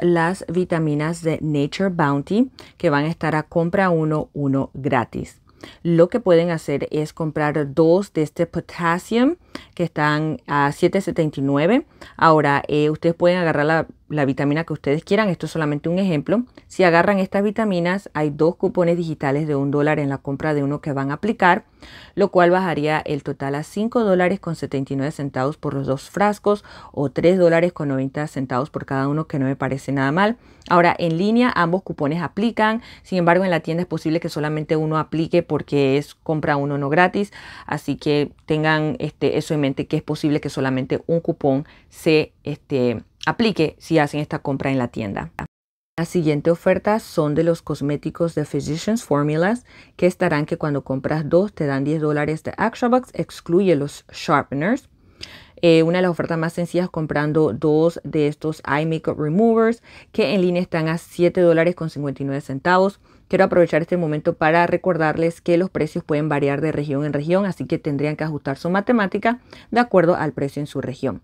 las vitaminas de Nature Bounty que van a estar a compra uno, uno gratis. Lo que pueden hacer es comprar dos de este potassium que están a 7.79. Ahora, eh, ustedes pueden agarrar la la vitamina que ustedes quieran. Esto es solamente un ejemplo. Si agarran estas vitaminas, hay dos cupones digitales de un dólar en la compra de uno que van a aplicar, lo cual bajaría el total a 5 dólares con 79 centavos por los dos frascos o 3 dólares con 90 centavos por cada uno, que no me parece nada mal. Ahora, en línea, ambos cupones aplican. Sin embargo, en la tienda es posible que solamente uno aplique porque es compra uno no gratis. Así que tengan este, eso en mente que es posible que solamente un cupón se... Este, Aplique si hacen esta compra en la tienda. La siguiente oferta son de los cosméticos de Physicians Formulas, que estarán que cuando compras dos te dan 10 dólares de ActionBox, excluye los sharpeners. Eh, una de las ofertas más sencillas comprando dos de estos eye makeup removers que en línea están a 7 dólares con centavos. Quiero aprovechar este momento para recordarles que los precios pueden variar de región en región, así que tendrían que ajustar su matemática de acuerdo al precio en su región.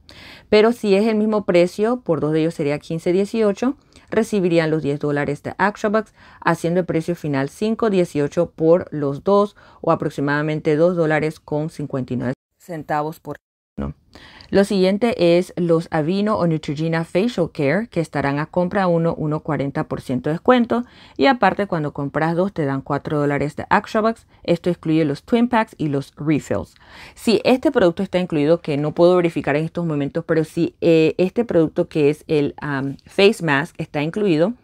Pero si es el mismo precio, por dos de ellos sería 15.18, recibirían los 10 dólares de Actionbox, haciendo el precio final 5.18 por los dos o aproximadamente $2.59 dólares con centavos por lo siguiente es los Avino o Neutrogena Facial Care, que estarán a compra 1, 1,40% de descuento. Y aparte, cuando compras dos, te dan 4 dólares de Extra Esto excluye los Twin Packs y los Refills. Si este producto está incluido, que no puedo verificar en estos momentos, pero si eh, este producto que es el um, Face Mask está incluido,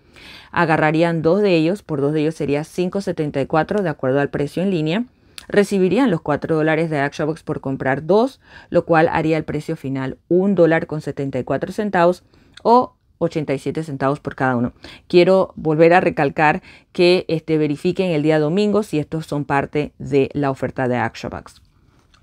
agarrarían dos de ellos. Por dos de ellos sería 5,74 de acuerdo al precio en línea recibirían los 4 dólares de ActionBox por comprar 2, lo cual haría el precio final $1.74 dólar con 74 centavos o 87 centavos por cada uno. Quiero volver a recalcar que este, verifiquen el día domingo si estos son parte de la oferta de ActionBox.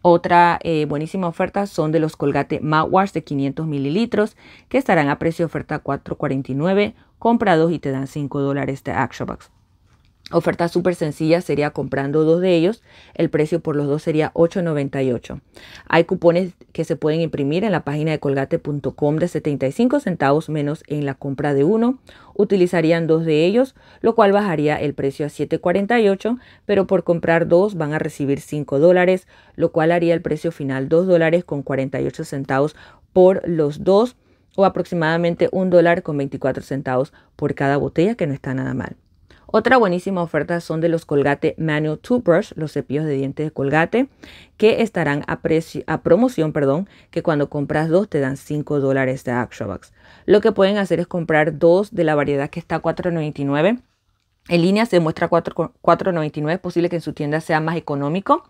Otra eh, buenísima oferta son de los Colgate Mouthwash de 500 mililitros que estarán a precio de oferta 4.49. Compra y te dan 5 dólares de ActionBox. Oferta súper sencilla sería comprando dos de ellos. El precio por los dos sería $8.98. Hay cupones que se pueden imprimir en la página de colgate.com de 75 centavos menos en la compra de uno. Utilizarían dos de ellos, lo cual bajaría el precio a $7.48, pero por comprar dos van a recibir 5 dólares, lo cual haría el precio final 2 dólares con 48 centavos por los dos o aproximadamente un dólar con 24 centavos por cada botella, que no está nada mal. Otra buenísima oferta son de los Colgate Manual Toothbrush, los cepillos de dientes de Colgate, que estarán a, a promoción, perdón, que cuando compras dos te dan 5 dólares de Actionbox. Lo que pueden hacer es comprar dos de la variedad que está $4.99. En línea se muestra 4.99, es posible que en su tienda sea más económico.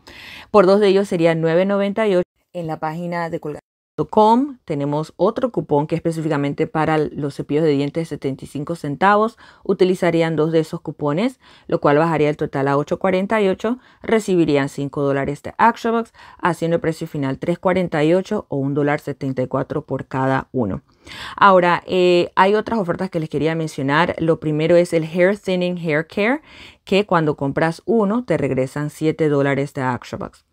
Por dos de ellos sería 9.98 en la página de Colgate. Com. Tenemos otro cupón que específicamente para los cepillos de dientes de 75 centavos. Utilizarían dos de esos cupones, lo cual bajaría el total a 8.48. Recibirían 5 dólares de ActionBox, haciendo el precio final 3.48 o 1.74 por cada uno. Ahora, eh, hay otras ofertas que les quería mencionar. Lo primero es el Hair Thinning Hair Care, que cuando compras uno te regresan 7 dólares de ActionBox.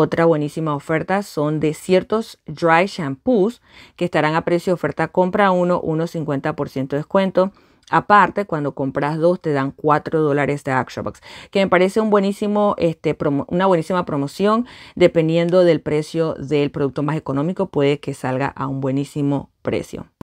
Otra buenísima oferta son de ciertos dry shampoos que estarán a precio de oferta compra uno, 1.50% de descuento. Aparte, cuando compras dos, te dan 4 dólares de ActionBox, que me parece un buenísimo, este, una buenísima promoción. Dependiendo del precio del producto más económico, puede que salga a un buenísimo precio.